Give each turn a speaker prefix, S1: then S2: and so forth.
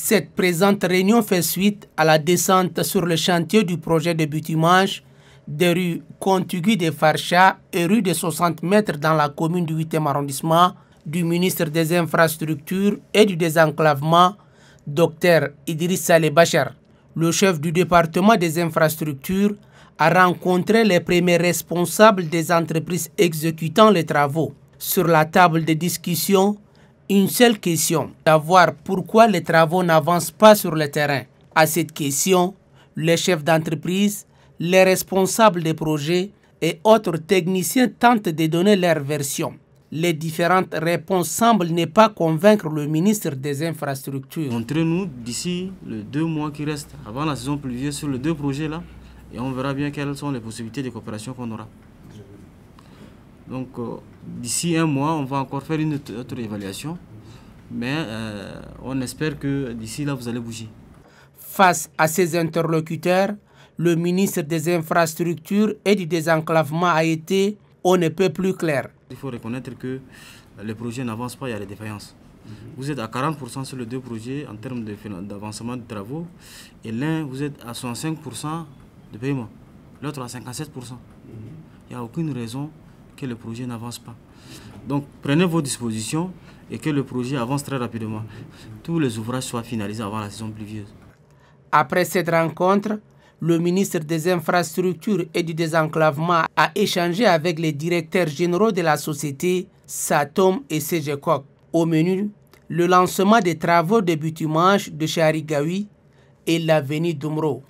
S1: Cette présente réunion fait suite à la descente sur le chantier du projet de butimage des rues contiguës de Farcha et rue de 60 mètres dans la commune du 8e arrondissement du ministre des Infrastructures et du Désenclavement, Dr Idriss Saleh Bachar. Le chef du département des infrastructures a rencontré les premiers responsables des entreprises exécutant les travaux. Sur la table de discussion, une seule question, savoir pourquoi les travaux n'avancent pas sur le terrain. À cette question, les chefs d'entreprise, les responsables des projets et autres techniciens tentent de donner leur version. Les différentes réponses semblent ne pas convaincre le ministre des Infrastructures. Montrez-nous d'ici les deux mois qui restent, avant la saison pluvieuse, sur les deux projets là, et
S2: on verra bien quelles sont les possibilités de coopération qu'on aura. Donc euh, d'ici un mois, on va encore faire une autre évaluation. Mais euh, on espère
S1: que d'ici là, vous allez bouger. Face à ses interlocuteurs, le ministre des Infrastructures et du Désenclavement a été on ne peut plus clair. Il faut
S2: reconnaître que les projets n'avancent pas, il y a des défaillances. Vous êtes à 40% sur les deux projets en termes d'avancement de, travaux et l'un, vous êtes à 65% de paiement, l'autre à 57%. Il n'y a aucune raison que le projet n'avance pas. Donc prenez vos dispositions et que le projet avance très rapidement. Tous les ouvrages soient finalisés avant la saison pluvieuse.
S1: Après cette rencontre, le ministre des Infrastructures et du Désenclavement a échangé avec les directeurs généraux de la société Satom et CGCOC. Au menu, le lancement des travaux de butumage de Gawi et l'avenir d'Umro.